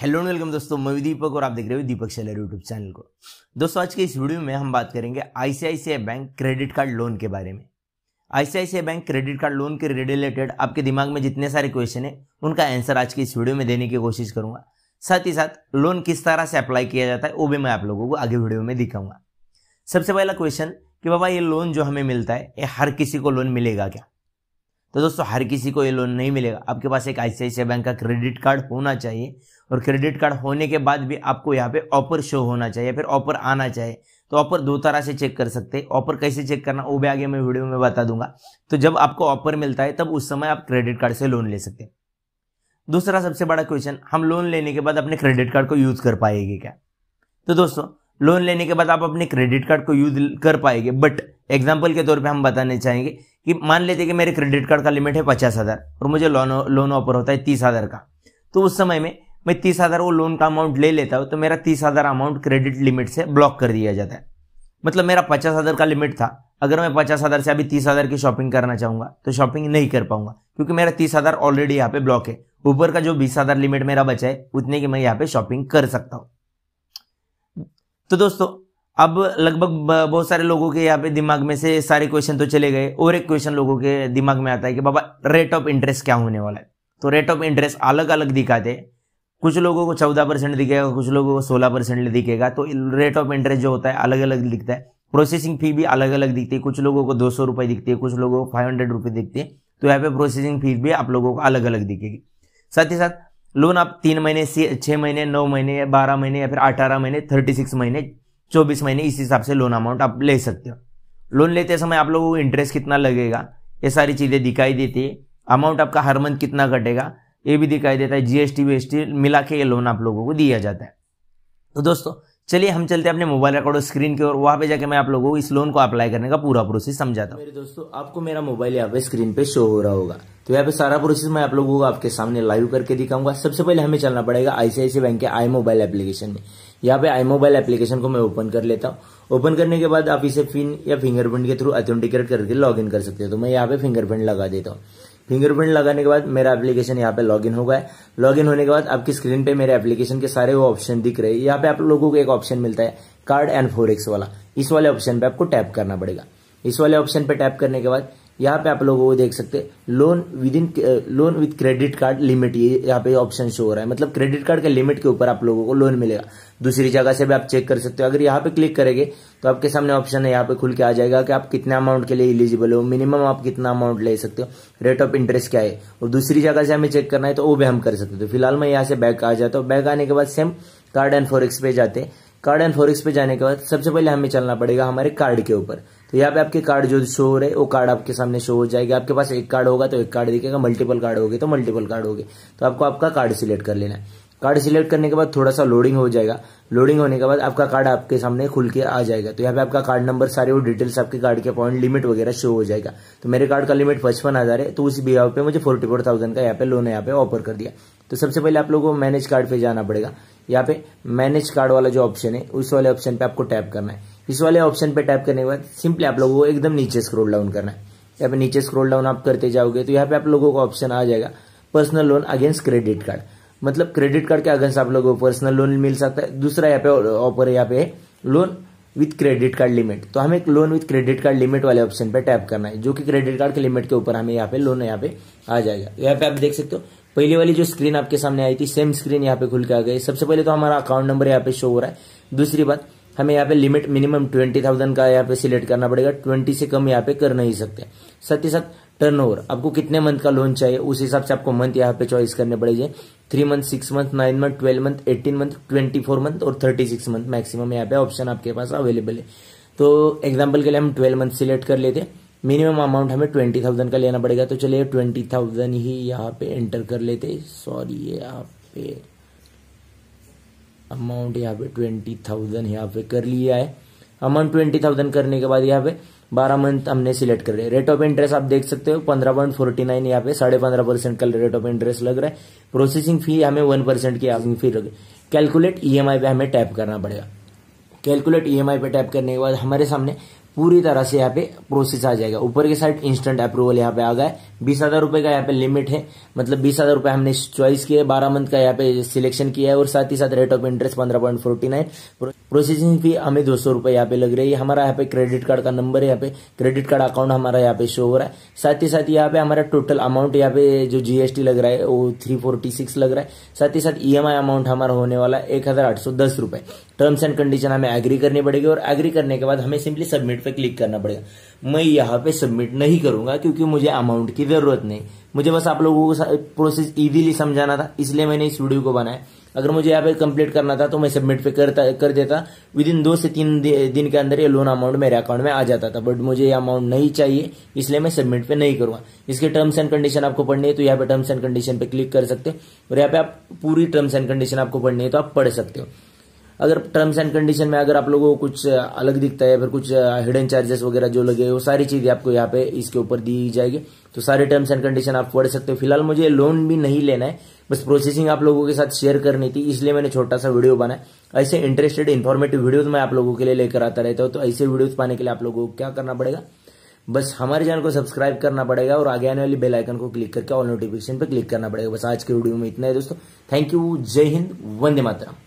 hello and welcome दोस्तों मैं दीपक और आप देख रहे हो दीपक सेलर यूट्यूब चैनल को दोस्तों आज के इस वीडियो में हम बात करेंगे ICICI bank credit card loan के बारे में ICICI bank credit card loan के रिलेटेड आपके दिमाग में जितने सारे क्वेश्चन है उनका आंसर आज के इस वीडियो में देने की कोशिश करूंगा साथ ही साथ लोन किस तरह से अप्लाई किया जाता है वो भी मैं आप लोगों को आगे वीडियो में दिखाऊंगा सबसे पहला क्वेश्चन कि बाबा ये लोन जो हमें मिलता है ये हर किसी को लोन मिलेगा क्या तो दोस्तों हर किसी को ये लोन नहीं मिलेगा आपके पास एक आई बैंक का क्रेडिट कार्ड होना चाहिए और क्रेडिट कार्ड होने के बाद भी आपको यहाँ पे ऑफर शो होना चाहिए फिर ऑफर आना चाहिए तो ऑफर दो तरह से चेक कर सकते हैं ऑफर कैसे चेक करना वो भी आगे मैं वीडियो में बता दूंगा तो जब आपको ऑफर मिलता है तब उस समय आप क्रेडिट कार्ड से लोन ले सकते हैं दूसरा सबसे बड़ा क्वेश्चन हम लोन लेने के बाद अपने क्रेडिट कार्ड को यूज कर पाएंगे क्या तो दोस्तों लोन लेने के बाद आप अपने क्रेडिट कार्ड को यूज कर पाएंगे बट एग्जाम्पल के तौर पर हम बताने चाहेंगे कि मान लेते कि मेरे क्रेडिट कार्ड का लिमिट है पचास हज़ार और मुझे लोन लोन ऑफर होता है तीस हज़ार का तो उस समय में मैं तीस हज़ार वो लोन का अमाउंट ले लेता हूँ तो मेरा तीस हज़ार अमाउंट क्रेडिट लिमिट से ब्लॉक कर दिया जाता है मतलब मेरा पचास हज़ार का लिमिट था अगर मैं पचास हज़ार से अभी तीस हज़ार की शॉपिंग करना चाहूँगा तो शॉपिंग नहीं कर पाऊंगा क्योंकि मेरा तीस हज़ार ऑलरेडी यहाँ पे ब्लॉक है ऊपर का जो बीस हज़ार लिमिट मेरा बचा है उतने की मैं यहाँ पे शॉपिंग कर सकता हूँ तो दोस्तों अब लगभग बहुत सारे लोगों के यहाँ पे दिमाग में से सारे क्वेश्चन तो चले गए और एक क्वेश्चन लोगों के दिमाग में आता है कि बाबा रेट ऑफ इंटरेस्ट क्या होने वाला है तो रेट ऑफ इंटरेस्ट अलग अलग दिखाते कुछ लोगों को चौदह परसेंट दिखेगा कुछ लोगों को सोलह परसेंट दिखेगा तो रेट ऑफ इंटरेस्ट जो होता है अलग अलग दिखता है प्रोसेसिंग फी भी अलग अलग दिखती है कुछ लोगों को दो सौ रुपये दिखती है कुछ लोगों को फाइव हंड्रेड रुपये दिखती है तो यहाँ पे प्रोसेसिंग फीस भी आप लोगों को अलग अलग दिखेगी साथ ही साथ लोन आप तीन महीने छः महीने नौ महीने बारह महीने या फिर अठारह महीने थर्टी सिक्स महीने चौबीस महीने इस हिसाब से लोन अमाउंट आप ले सकते हो लोन लेते समय आप लोगों को इंटरेस्ट कितना लगेगा ये सारी चीज़ें दिखाई देती है अमाउंट आपका हर मंथ कितना घटेगा ये भी दिखाई देता है जीएसटी वीएसटी मिला के ये लोन आप लोगों को दिया जाता है तो दोस्तों चलिए हम चलते हैं अपने मोबाइल रिकॉर्ड स्क्रीन की ओर वहां पे जाके मैं आप लोगों को इस लोन को अप्लाई करने का पूरा प्रोसेस समझाता हूँ मेरे दोस्तों आपको मेरा मोबाइल यहाँ पे स्क्रीन पे शो हो रहा होगा तो यहाँ पे सारा प्रोसेस मैं आप लोगों को आपके सामने लाइव करके दिखाऊंगा सबसे पहले हमें चलना पड़ेगा आईसीआईसी बैंक के आई मोबाइल एप्लीकेशन में यहाँ पे आई मोबाइल एप्लीकेशन को मैं ओपन कर लेता हूँ ओपन करने के बाद आप इसे फिन या फिंगरप्रिंट के थ्रू ऑथेंटिकेट करके लॉग इन कर सकते हो तो मैं यहाँ पे फिंगरप्रिंट लगा देता हूँ फिंगरप्रिंट लगाने के बाद मेरा एप्लीकेशन यहाँ पे लॉगिन हो गया लॉगिन होने के बाद आपकी स्क्रीन पे मेरे एप्लीकेशन के सारे वो ऑप्शन दिख रहे हैं यहाँ पे आप लोगों को एक ऑप्शन मिलता है कार्ड एंड फोर वाला इस वाले ऑप्शन पे आपको टैप करना पड़ेगा इस वाले ऑप्शन पे टैप करने के बाद यहाँ पे आप लोगों को देख सकते हैं loan with in loan with credit card limit ये यहाँ पे ऑप्शन शो हो रहा है मतलब क्रेडिट कार्ड के लिमिट के ऊपर आप लोगों को लोन मिलेगा दूसरी जगह से भी आप चेक कर सकते हो अगर यहाँ पे क्लिक करेंगे तो आपके सामने ऑप्शन है यहाँ पे खुल के आ जाएगा कि आप कितना अमाउंट के लिए इलिजिबल हो मिनिमम आप कितना अमाउंट ले सकते हो रेट ऑफ इंटरेस्ट क्या है और दूसरी जगह से हमें चेक करना है तो वो भी हम कर सकते हो तो फिलहाल मैं यहाँ से बैक आ जाता हूँ बैक आने के बाद सेम कार्ड एंड फोर पे जाते हैं कार्ड एंड फॉरिक्स पे जाने के बाद सबसे पहले हमें चलना पड़ेगा हमारे कार्ड के ऊपर तो यहाँ पे आपके कार्ड जो शो हो रहे वो कार्ड आपके सामने शो हो जाएगा आपके पास एक कार्ड होगा तो एक कार्ड दिखेगा मल्टीपल कार्ड होगी तो मल्टीपल कार्ड होगी तो आपको आपका कार्ड सिलेक्ट कर लेना है कार्ड सिलेक्ट करने के बाद थोड़ा सा लोडिंग हो जाएगा लोडिंग होने के बाद आपका कार्ड आपके सामने खुल के आ जाएगा तो यहाँ पे आपका कार्ड नंबर सारे वो डिटेल्स आपके कार्ड के पॉइंट लिमिट वगैरह शो हो जाएगा तो मेरे कार्ड का लिमिट पचपन हज़ार है तो उसी बिहार पे मुझे फोर्टी फोर थाउजेंड का यहाँ पे लोन यहाँ पे ऑफर कर दिया तो सबसे पहले आप लोगों को मैनेज कार्ड पे जाना पड़ेगा यहाँ पे मैनेज कार्ड वाला जो ऑप्शन है उस वाले ऑप्शन पे आपको टैप करना है इस वाले ऑप्शन पे टैप करने के बाद सिंपली आप लोगों को एकदम नीचे स्क्रोल डाउन करना है यहाँ पे नीचे स्क्रोल डाउन आप करते जाओगे तो यहाँ पे आप लोगों को ऑप्शन आ जाएगा personal loan against credit card मतलब क्रेडिट कार्ड के अगेंस्ट आप लोगों को पर्सनल लोन मिल सकता है दूसरा यहाँ पे ऑफर यहाँ पे loan with credit card limit तो हमें loan with credit card limit वाले ऑप्शन पर टैप करना है जो कि क्रेडिट कार्ड के लिमिट के ऊपर हमें यहाँ पे लोन यहाँ पे आ जाएगा तो यहाँ पे आप देख सकते हो पहली वाली जो स्क्रीन आपके सामने आई थी सेम स्क्रीन यहाँ पे खुल के आ गई सबसे पहले तो हमारा अकाउंट नंबर यहाँ पे शो हो रहा है दूसरी बात हमें यहाँ पे लिमिट मिनिमम ट्वेंटी थाउजेंड का यहाँ पे सिलेक्ट करना पड़ेगा ट्वेंटी से कम यहाँ पे कर नहीं सकते साथ ही साथ टर्नओवर आपको कितने मंथ का लोन चाहिए उस हिसाब से आपको मंथ यहाँ पे चॉइस करने पड़ेंगे three month six month nine month twelve month eighteen month twenty four month और थर्टी सिक्स मंथ मैक्सिमम यहाँ पे ऑप्शन आपके पास अवेलेबल है तो एग्जाम्पल के लिए हम ट्वेल्व मंथ सिलेक्ट कर लेते हैं मिनिमम अमाउंट हमें ट्वेंटी थाउजेंड का लेना पड़ेगा तो चलिए ट्वेंटी थाउजेंड ही यहाँ पे एंटर कर लेते सॉरी ये यहाँ पे अमाउंट यहाँ पे ट्वेंटी थाउजेंड यहाँ पे कर लिया है अमाउंट ट्वेंटी थाउजेंड करने के बाद यहाँ पे बारह मंथ हमने सिलेक्ट कर रहे रेट ऑफ इंटरेस्ट आप देख सकते हो पंद्रह पॉइंट फोर्टी नाइन यहाँ पे साढ़े पंद्रह परसेंट का रेट ऑफ इंटरेस्ट लग रहा है प्रोसेसिंग फी हमें वन परसेंट की आगे फी लग कैलकुलेट ई एम आई पे हमें टैप करना पड़ेगा कैलकुलेट ई पे टैप करने के बाद हमारे सामने पूरी तरह से यहाँ पे प्रोसेस आ जाएगा ऊपर के साइड इंस्टेंट अप्रूवल यहाँ पे आ गया बीस हजार रुपए का यहाँ पे लिमिट है मतलब बीस हजार रुपए हमने चॉइस किया है बारह मंथ का यहाँ पे सिलेक्शन किया है और साथ ही साथ रेट ऑफ इंटरेस्ट पंद्रह point forty nine processing fee हमें दो सौ रुपए यहाँ पे लग रही है हमारा यहाँ पे क्रेडिट कार्ड का नंबर है यहाँ पे क्रेडिट कार्ड अकाउंट हमारा यहाँ पे शो हो रहा है साथ ही साथ यहाँ पे हमारा टोटल अमाउंट यहाँ पे जो जीएसटी लग रहा है वो थ्री फोर्टी सिक्स लग रहा है साथ ही साथ ई e अमाउंट हमारा होने वाला है एक हजार आठ सौ दस रुपए टर्म्स एंड कंडीशन हमें एग्री करनी पड़ेगी और एग्री करने के बाद हमें सिंपली सबमिट पे क्लिक करना पड़ेगा मैं यहाँ पे सबमिट नहीं करूंगा क्योंकि मुझे अमाउंट की की ज़रूरत नहीं मुझे बस आप लोगों को प्रोसेस इजीली समझाना था इसलिए मैंने इस वीडियो को बनाया अगर मुझे यहाँ पे कंप्लीट करना था तो मैं सबमिट पे करता कर देता विद इन दो से तीन दिन के अंदर ये लोन अमाउंट मेरे अकाउंट में आ जाता था बट मुझे ये अमाउंट नहीं चाहिए इसलिए मैं सबमिट पे नहीं करूंगा इसके टर्म्स एंड कंडीशन आपको पढ़नी है तो यहाँ पे टर्म्स एंड कंडीशन पे क्लिक कर सकते हो और यहाँ पे आप पूरी टर्म्स एंड कंडीशन आपको पढ़नी है तो आप पढ़ सकते हो अगर टर्म्स एंड कंडीशन में अगर आप लोगों को कुछ अलग दिखता है फिर कुछ हिडन चार्जेस वगैरह जो लगे वो सारी चीजें आपको यहाँ पे इसके ऊपर दी जाएगी तो सारे टर्म्स एंड कंडीशन आप पढ़ सकते हो फिलहाल मुझे लोन भी नहीं लेना है बस प्रोसेसिंग आप लोगों के साथ शेयर करनी थी इसलिए मैंने छोटा सा वीडियो बनाया ऐसे इंटरेस्टेड इन्फॉर्मेटिव वीडियोज मैं आप लोगों के लिए लेकर आता रहता हूँ तो ऐसे वीडियोज पाने के लिए आप लोगों को क्या करना पड़ेगा बस हमारे चैनल को सब्सक्राइब करना पड़ेगा और आगे आने वाली बेल आइकन को क्लिक करके ऑल नोटिफिकेशन पर क्लिक करना पड़ेगा बस आज के वीडियो में इतना है दोस्तों थैंक यू जय हिंद वंदे मातरम